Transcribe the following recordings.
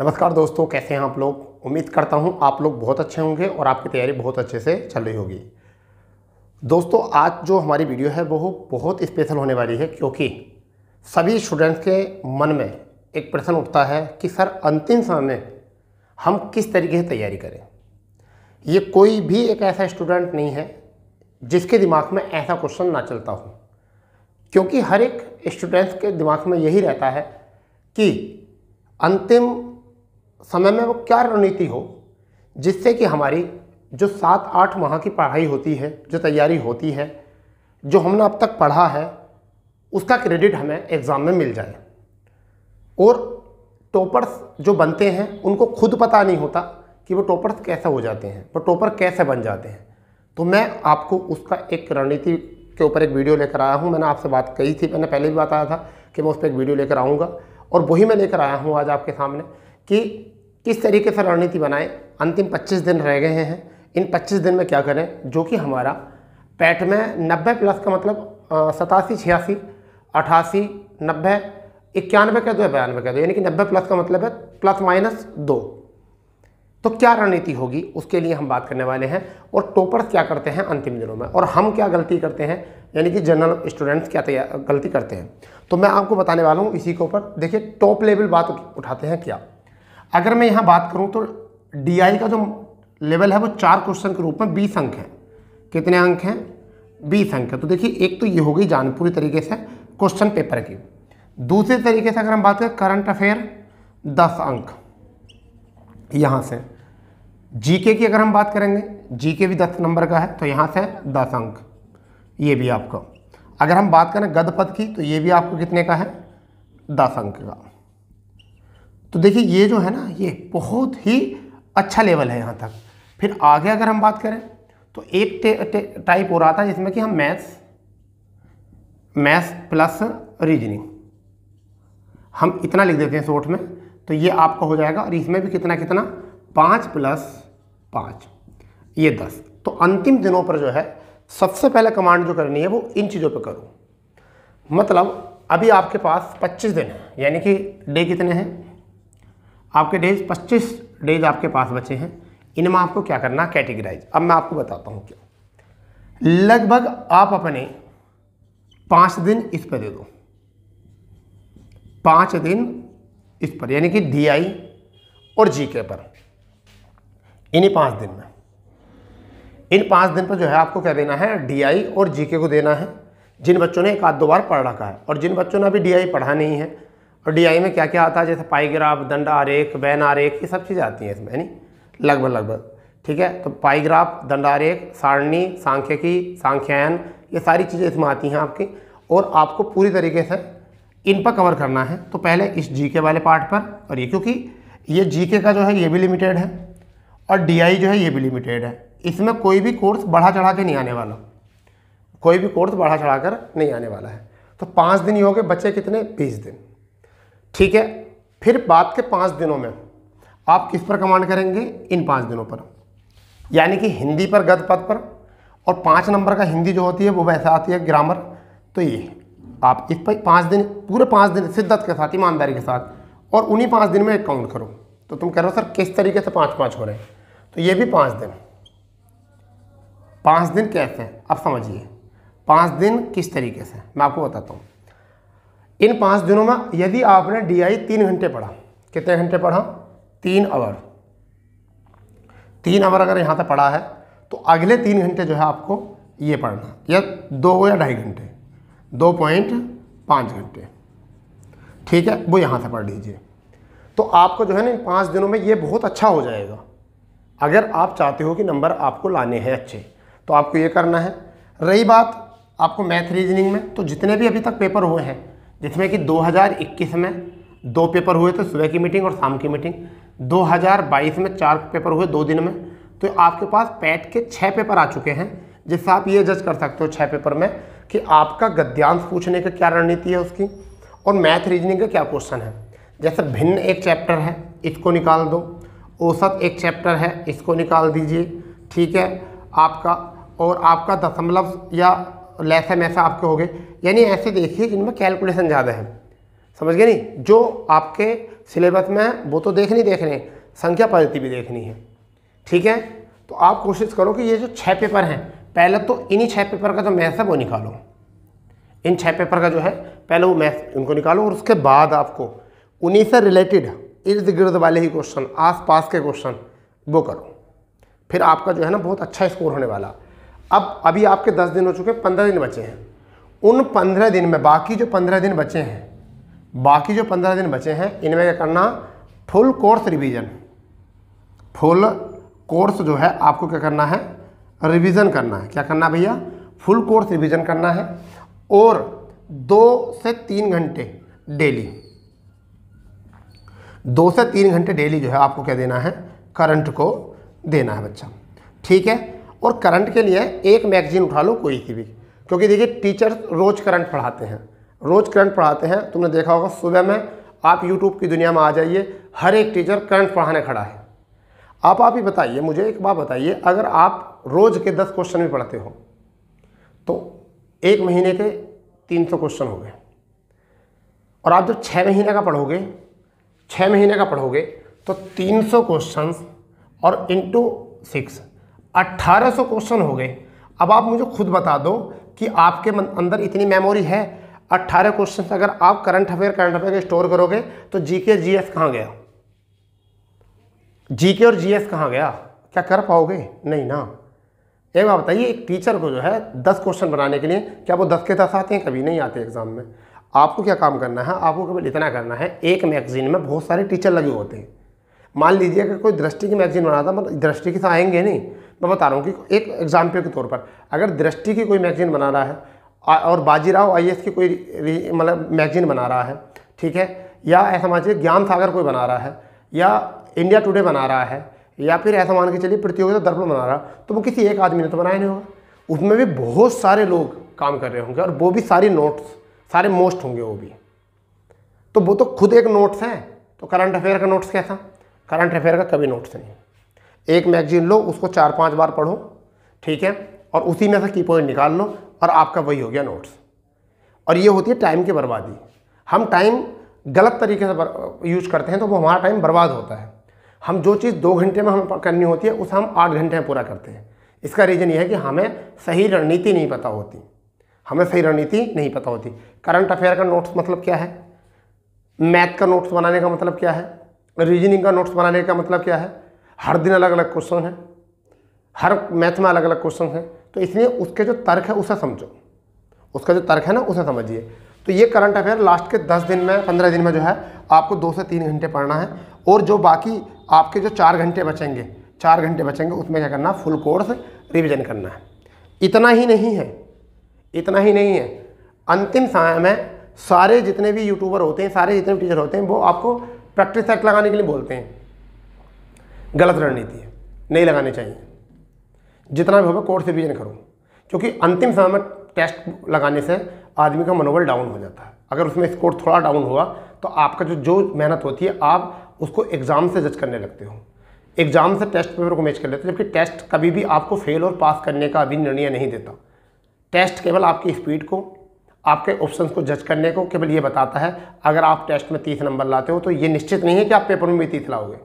नमस्कार दोस्तों कैसे हैं आप लोग उम्मीद करता हूं आप लोग बहुत अच्छे होंगे और आपकी तैयारी बहुत अच्छे से चल रही होगी दोस्तों आज जो हमारी वीडियो है वो बहुत स्पेशल होने वाली है क्योंकि सभी स्टूडेंट्स के मन में एक प्रश्न उठता है कि सर अंतिम समय में हम किस तरीके से तैयारी करें ये कोई भी एक ऐसा स्टूडेंट नहीं है जिसके दिमाग में ऐसा क्वेश्चन ना चलता हो क्योंकि हर एक स्टूडेंट्स के दिमाग में यही रहता है कि अंतिम समय में वो क्या रणनीति हो जिससे कि हमारी जो सात आठ माह की पढ़ाई होती है जो तैयारी होती है जो हमने अब तक पढ़ा है उसका क्रेडिट हमें एग्ज़ाम में मिल जाए और टॉपर्स जो बनते हैं उनको खुद पता नहीं होता कि वो टॉपर्स कैसे हो जाते हैं वो टॉपर कैसे बन जाते हैं तो मैं आपको उसका एक रणनीति के ऊपर एक वीडियो लेकर आया हूँ मैंने आपसे बात कही थी मैंने पहले भी बताया था कि मैं उस पर एक वीडियो लेकर आऊँगा और वही मैं लेकर आया हूँ आज आपके सामने कि किस तरीके से रणनीति बनाएं अंतिम 25 दिन रह गए हैं इन 25 दिन में क्या करें जो कि हमारा पैट में 90 प्लस का मतलब सतासी छियासी अठासी नब्बे इक्यानवे कह दो बयानवे कह दो यानी कि नब्बे प्लस का मतलब है प्लस माइनस दो तो क्या रणनीति होगी उसके लिए हम बात करने वाले हैं और टॉपर्स क्या करते हैं अंतिम दिनों में और हम क्या गलती करते हैं यानी कि जनरल स्टूडेंट्स क्या गलती करते हैं तो मैं आपको बताने वाला हूँ इसी के ऊपर देखिए टॉप लेवल बात उठाते हैं क्या अगर मैं यहाँ बात करूँ तो डी का जो लेवल है वो चार क्वेश्चन के रूप में बीस अंक है कितने अंक हैं बीस अंक है तो देखिए एक तो ये हो गई जान पूरी तरीके से क्वेश्चन पेपर की दूसरे तरीके से अगर हम बात करें करंट अफेयर दस अंक यहाँ से जीके की अगर हम बात करेंगे जीके भी दस नंबर का है तो यहाँ से दस अंक ये भी आपका अगर हम बात करें गद पद की तो ये भी आपको कितने का है दस अंक का तो देखिए ये जो है ना ये बहुत ही अच्छा लेवल है यहाँ तक फिर आगे अगर हम बात करें तो एक टाइप हो रहा था जिसमें कि हम मैथ्स मैथ्स प्लस रीजनिंग हम इतना लिख देते हैं शॉर्ट में तो ये आपका हो जाएगा और इसमें भी कितना कितना पाँच प्लस पाँच ये दस तो अंतिम दिनों पर जो है सबसे पहले कमांड जो करनी है वो इन चीज़ों पे करो मतलब अभी आपके पास 25 दिन है यानी कि डे कितने हैं आपके डेज पच्चीस डेज आपके पास बचे हैं इनमें आपको क्या करना कैटेगराइज अब मैं आपको बताता हूँ क्यों लगभग आप अपने पाँच दिन इस पर दे दो पाँच दिन इस पर यानी कि डी और जी पर इन्हीं पाँच दिन में इन पाँच दिन पर जो है आपको क्या देना है डी और जीके को देना है जिन बच्चों ने एक आध दो बार पढ़ रखा है और जिन बच्चों ने अभी डी पढ़ा नहीं है और डीआई में क्या क्या आता है जैसे पाईग्राफ दंड आरेख बैन आरेख ये सब चीज़ें आती हैं इसमें है नी लगभग लगभग ठीक है तो पाईग्राफ दंड आरेख सारणी सांख्यिकी सांख्यायन ये सारी चीज़ें इसमें आती हैं आपकी और आपको पूरी तरीके से इन पर कवर करना है तो पहले इस जीके वाले पार्ट पर और ये क्योंकि ये जीके का जो है ये भी लिमिटेड है और डीआई जो है ये भी लिमिटेड है इसमें कोई भी कोर्स बढ़ा चढ़ा के नहीं आने वाला कोई भी कोर्स बढ़ा चढ़ा कर नहीं आने वाला है तो पाँच दिन ही हो गए बच्चे कितने बीस दिन ठीक है फिर बाद के पाँच दिनों में आप किस पर कमांड करेंगे इन पाँच दिनों पर यानी कि हिंदी पर गद पद पर और पाँच नंबर का हिंदी जो होती है वो वैसा आती है ग्रामर तो ये आप इस पर पाँच दिन पूरे पाँच दिन शिद्दत के साथ ईमानदारी के साथ और उन्हीं पाँच दिन में एक काउंट करो तो तुम कह रहे हो सर किस तरीके से पाँच पाँच हो रहे हैं तो ये भी पाँच दिन पाँच दिन कैसे हैं अब समझिए पाँच दिन किस तरीके से मैं आपको बताता हूँ इन पाँच दिनों में यदि आपने डी आई तीन घंटे पढ़ा कितने घंटे पढ़ा तीन आवर तीन आवर अगर यहाँ तक पढ़ा है तो अगले तीन घंटे जो है आपको ये पढ़ना या दो या ढाई घंटे दो पॉइंट पाँच घंटे ठीक है वो यहाँ से पढ़ लीजिए तो आपको जो है ना इन पाँच दिनों में ये बहुत अच्छा हो जाएगा अगर आप चाहते हो कि नंबर आपको लाने हैं अच्छे तो आपको ये करना है रही बात आपको मैथ रीजनिंग में तो जितने भी अभी तक पेपर हुए हैं जिसमें कि 2021 में दो पेपर हुए थे सुबह की मीटिंग और शाम की मीटिंग 2022 में चार पेपर हुए दो दिन में तो आपके पास पैट के छः पेपर आ चुके हैं जिससे आप ये जज कर सकते हो छः पेपर में कि आपका गद्यांश पूछने का क्या रणनीति है उसकी और मैथ रीजनिंग का क्या क्वेश्चन है जैसे भिन्न एक चैप्टर है इसको निकाल दो औसत एक चैप्टर है इसको निकाल दीजिए ठीक है आपका और आपका दशमलव या लेस एम मैसा आपके हो गए यानी ऐसे देखिए जिनमें कैलकुलेशन ज़्यादा है समझ गए नहीं जो आपके सिलेबस में है वो तो देखनी देखने संख्या पद्धति भी देखनी है ठीक है तो आप कोशिश करो कि ये जो छः पेपर हैं पहले तो इन्हीं छः पेपर का जो मैथ है वो निकालो इन छः पेपर का जो है पहले वो मैथ उनको निकालो और उसके बाद आपको उन्हीं से रिलेटेड इर्द गिर्द वाले ही क्वेश्चन आसपास के क्वेश्चन वो करो फिर आपका जो है ना बहुत अच्छा स्कोर होने वाला अब अभी आपके दस दिन हो चुके हैं पंद्रह दिन बचे हैं उन पंद्रह दिन में बाकी जो पंद्रह दिन बचे हैं बाकी जो पंद्रह दिन बचे हैं इनमें क्या करना full course revision full course जो है आपको क्या करना है रिवीजन करना है क्या करना भैया फुल कोर्स रिवीजन करना है और दो से तीन घंटे डेली दो से तीन घंटे डेली जो है आपको क्या देना है करंट को देना है बच्चा ठीक है और करंट के लिए एक मैगजीन उठा लो कोई की भी क्योंकि देखिए टीचर रोज़ करंट पढ़ाते हैं रोज़ करंट पढ़ाते हैं तुमने देखा होगा सुबह में आप यूट्यूब की दुनिया में आ जाइए हर एक टीचर करंट पढ़ाने खड़ा है आप आप ही बताइए मुझे एक बात बताइए अगर आप रोज़ के दस क्वेश्चन भी पढ़ते हो तो एक महीने के तीन सौ क्वेश्चन हो गए और आप जब छः महीने का पढ़ोगे छः महीने का पढ़ोगे तो तीन सौ क्वेश्चन और इंटू सिक्स 1800 क्वेश्चन हो गए अब आप मुझे खुद बता दो कि आपके अंदर इतनी मेमोरी है 18 क्वेश्चन अगर आप current affair current affair store करोगे तो जीके और जीएस कहाँ गया जीके और जीएस कहाँ गया क्या कर पाओगे नहीं ना एक बात बताइए एक टीचर को जो है दस क्वेश्चन बनाने के लिए क्या वो दस के दस आते हैं कभी नहीं आते एग्जाम में आपको क्या काम करना है आपको केवल इतना करना है एक मैगजीन में बहुत सारे टीचर लगे होते हैं मान लीजिए अगर कोई दृष्टि की मैगजीन बनाता मतलब दृष्टि के साथ आएंगे नहीं मैं बता रहा हूँ कि एक एग्जाम्पल के तौर पर अगर दृष्टि की कोई मैगजीन बना रहा है और बाजीराव आई की कोई मतलब मैगजीन बना रहा है ठीक है या ऐसा मान चलिए ज्ञान सागर कोई बना रहा है या इंडिया टुडे बना रहा है या फिर ऐसा मान के चलिए प्रतियोगिता दर्पण बना रहा तो वो किसी एक आदमी ने तो बनाया नहीं होगा उसमें भी बहुत सारे लोग काम कर रहे होंगे और वो भी सारी नोट्स सारे मोस्ट होंगे वो भी तो वो तो खुद एक नोट्स हैं तो करंट अफेयर का नोट्स कैसा करंट अफेयर का कभी नोट्स नहीं एक मैगजीन लो उसको चार पांच बार पढ़ो ठीक है और उसी में से की पॉइंट निकाल लो और आपका वही हो गया नोट्स और ये होती है टाइम की बर्बादी हम टाइम गलत तरीके से यूज करते हैं तो वो हमारा टाइम बर्बाद होता है हम जो चीज़ दो घंटे में हमें करनी होती है उस हम आठ घंटे में पूरा करते हैं इसका रीज़न ये है कि हमें सही रणनीति नहीं पता होती हमें सही रणनीति नहीं पता होती करंट अफेयर का नोट्स मतलब क्या है मैथ का नोट्स बनाने का मतलब क्या है रीजनिंग का नोट्स बनाने का मतलब क्या है हर दिन अलग अलग क्वेश्चन है हर मैथ में अलग अलग क्वेश्चन है तो इसलिए उसके जो तर्क है उसे समझो उसका जो तर्क है ना उसे समझिए तो ये करंट अफेयर लास्ट के दस दिन में पंद्रह दिन में जो है आपको दो से तीन घंटे पढ़ना है और जो बाकी आपके जो चार घंटे बचेंगे चार घंटे बचेंगे उसमें क्या करना फुल कोर्स रिविजन करना है इतना ही नहीं है इतना ही नहीं है अंतिम समय में सारे जितने भी यूट्यूबर होते हैं सारे जितने भी टीचर होते हैं वो आपको प्रैक्टिस सेट लगाने के लिए बोलते हैं गलत रणनीति है नहीं लगाने चाहिए जितना भी होगा कोर्ट से रिविजन करो क्योंकि अंतिम समय में टेस्ट लगाने से आदमी का मनोबल डाउन हो जाता है अगर उसमें स्कोर थोड़ा डाउन हुआ तो आपका जो जो मेहनत होती है आप उसको एग्ज़ाम से जज करने लगते हो एग्ज़ाम से टेस्ट पेपर को मैच कर लेते हो जबकि टेस्ट कभी भी आपको फेल और पास करने का अभी निर्णय नहीं देता टेस्ट केवल आपकी स्पीड को आपके ऑप्शंस को जज करने को केवल ये बताता है अगर आप टेस्ट में तीस नंबर लाते हो तो ये निश्चित नहीं है कि आप पेपर में भी तीस लाओगे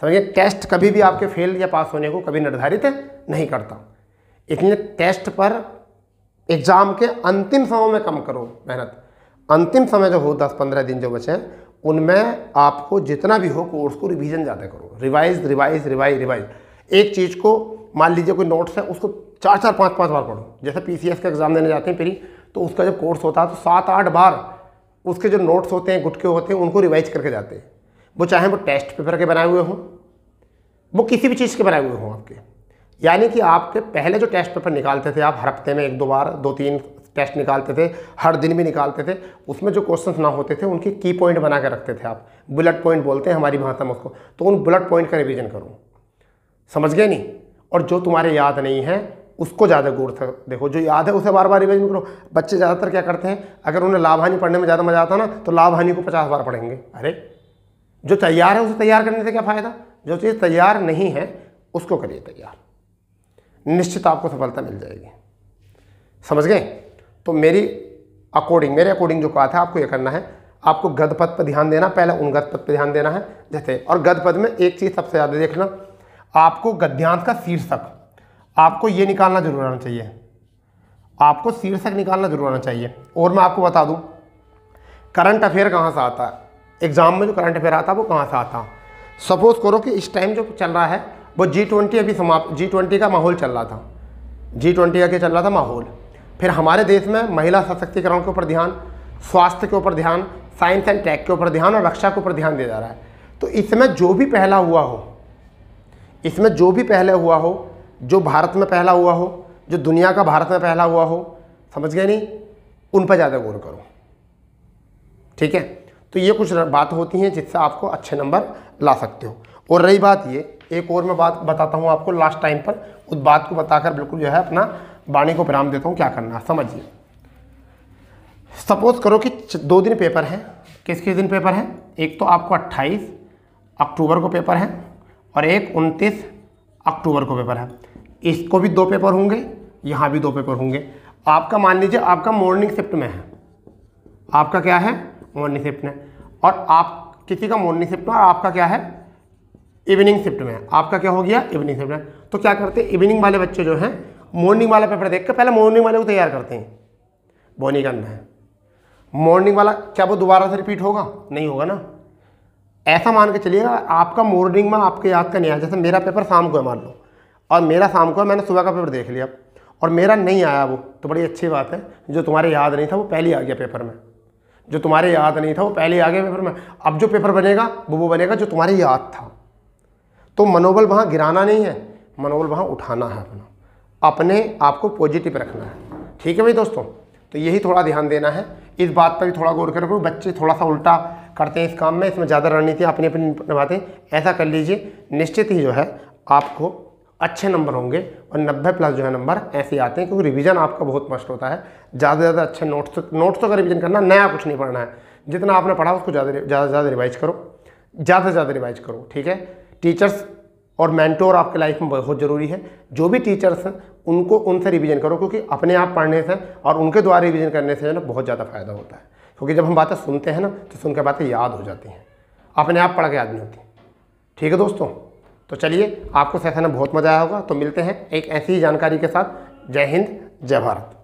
समझिए टेस्ट कभी भी आपके फेल या पास होने को कभी निर्धारित नहीं करता इतने टेस्ट पर एग्ज़ाम के अंतिम समय में कम करो मेहनत अंतिम समय जो हो दस पंद्रह दिन जो बचे हैं उनमें आपको जितना भी हो कोर्स को रिवीजन ज़्यादा करो रिवाइज रिवाइज रिवाइज रिवाइज एक चीज़ को मान लीजिए कोई नोट्स है उसको चार चार पाँच पाँच बार पढ़ो जैसे पीसीएस का एग्ज़ाम देने जाते हैं फिर तो उसका जब कोर्स होता है तो सात आठ बार उसके जो नोट्स होते हैं गुटके होते हैं उनको रिवाइज करके जाते हैं वो चाहे वो टेस्ट पेपर के बनाए हुए हों वो किसी भी चीज़ के बनाए हुए हों आपके यानी कि आपके पहले जो टेस्ट पेपर निकालते थे आप हर हफ्ते में एक दो बार दो तीन टेस्ट निकालते थे हर दिन भी निकालते थे उसमें जो क्वेश्चंस ना होते थे उनके की पॉइंट बना के रखते थे आप बुलेट पॉइंट बोलते हैं हमारी भाषा में उसको तो उन बुलेट पॉइंट का रिविजन करो समझ गए नहीं और जो तुम्हारे याद नहीं है उसको ज़्यादा गौर से देखो जो याद है उसे बार बार रिविज़न करो बच्चे ज़्यादातर क्या करते हैं अगर उन्हें लाभ हानि पढ़ने में ज़्यादा मज़ा आता ना तो लाभ हानि को पचास बार पढ़ेंगे अरे जो तैयार है उसे तैयार करने से क्या फ़ायदा जो चीज़ तैयार नहीं है उसको करिए तैयार निश्चित आपको सफलता मिल जाएगी समझ गए तो मेरी अकॉर्डिंग मेरे अकॉर्डिंग जो कहा था आपको ये करना है आपको गद पद पर ध्यान देना पहले उन गद पद पर ध्यान देना है जैसे और गद पद में एक चीज़ सबसे ज़्यादा देखना आपको गद्यांश का शीर्षक आपको ये निकालना जरूर आना चाहिए आपको शीर्षक निकालना जरूर आना चाहिए और मैं आपको बता दूं करंट अफेयर कहाँ से आता है एग्ज़ाम में जो करंट अफेयर आता है वो कहाँ से आता सपोज़ करो कि इस टाइम जो चल रहा है वो जी ट्वेंटी अभी समाप्त जी ट्वेंटी का माहौल चल रहा था जी ट्वेंटी आगे चल रहा था माहौल फिर हमारे देश में महिला सशक्तिकरण के ऊपर ध्यान स्वास्थ्य के ऊपर ध्यान साइंस एंड टेक के ऊपर ध्यान और रक्षा के ऊपर ध्यान दिया जा रहा है तो इसमें जो भी पहला हुआ हो इसमें जो भी पहले हुआ हो जो भारत में पहला हुआ हो जो दुनिया का भारत में पहला हुआ हो समझ गए नहीं उन पर ज़्यादा गौर करो ठीक है तो ये कुछ बात होती हैं जिससे आपको अच्छे नंबर ला सकते हो और रही बात ये एक और मैं बात बताता हूँ आपको लास्ट टाइम पर उस बात को बताकर बिल्कुल जो है अपना वाणी को विराम देता हूँ क्या करना समझिए सपोज करो कि दो दिन पेपर है किस किस दिन पेपर है एक तो आपको 28 अक्टूबर को पेपर है और एक 29 अक्टूबर को पेपर है इसको भी दो पेपर होंगे यहाँ भी दो पेपर होंगे आपका मान लीजिए आपका मॉर्निंग शिफ्ट में है आपका क्या है मॉर्निंग शिफ्ट में और आप किसी का मॉर्निंग शिफ्ट में और आपका क्या है इवनिंग शिफ्ट में आपका क्या हो गया इवनिंग शिफ्ट में तो क्या करते हैं इवनिंग वाले बच्चे जो हैं मॉर्निंग वाला पेपर देख कर पहले मॉर्निंग वाले को तैयार करते हैं बोनी नहीं करना है मॉर्निंग वाला क्या वो दोबारा से रिपीट होगा नहीं होगा ना ऐसा मान के चलिएगा आपका मॉर्निंग में आपके याद का नहीं आया जैसे मेरा पेपर शाम को है मान लो और मेरा शाम को है मैंने सुबह का पेपर देख लिया और मेरा नहीं आया वो तो बड़ी अच्छी बात है जो तुम्हारे याद नहीं था वो पहले आ गया पेपर में जो तुम्हारे याद नहीं था वो पहले आ गया पेपर में अब जो पेपर बनेगा वो वो बनेगा जो तुम्हारे याद था तो मनोबल वहाँ गिराना नहीं है मनोबल वहाँ उठाना है अपना अपने आप को पॉजिटिव रखना है ठीक है भाई दोस्तों तो यही थोड़ा ध्यान देना है इस बात पर भी थोड़ा गौर करो बच्चे थोड़ा सा उल्टा करते हैं इस काम में इसमें ज़्यादा रणनीति अपनी अपनी निभाते ऐसा कर लीजिए निश्चित ही जो है आपको अच्छे नंबर होंगे और 90 प्लस जो है नंबर ऐसे आते हैं क्योंकि रिवीजन आपका बहुत मस्ट होता है ज़्यादा से ज़्यादा अच्छे नोट्स तो, नोट्स तो का रिवीजन करना नया कुछ नहीं पढ़ना है जितना आपने पढ़ा उसको ज़्यादा ज़्यादा से ज़्यादा रिवाइज करो ज़्यादा से ज़्यादा रिवाइज करो ठीक है टीचर्स और मैंटोर आपके लाइफ में बहुत ज़रूरी है जो भी टीचर्स हैं उनको उनसे रिविज़न करो क्योंकि अपने आप पढ़ने से और उनके द्वारा रिविज़न करने से ना बहुत ज़्यादा फ़ायदा होता है क्योंकि जब हम बातें सुनते हैं ना तो सुनकर बातें याद हो जाती हैं अपने आप पढ़ के याद नहीं होती ठीक है दोस्तों तो चलिए आपको सेशन में बहुत मज़ा आया होगा तो मिलते हैं एक ऐसी ही जानकारी के साथ जय हिंद जय भारत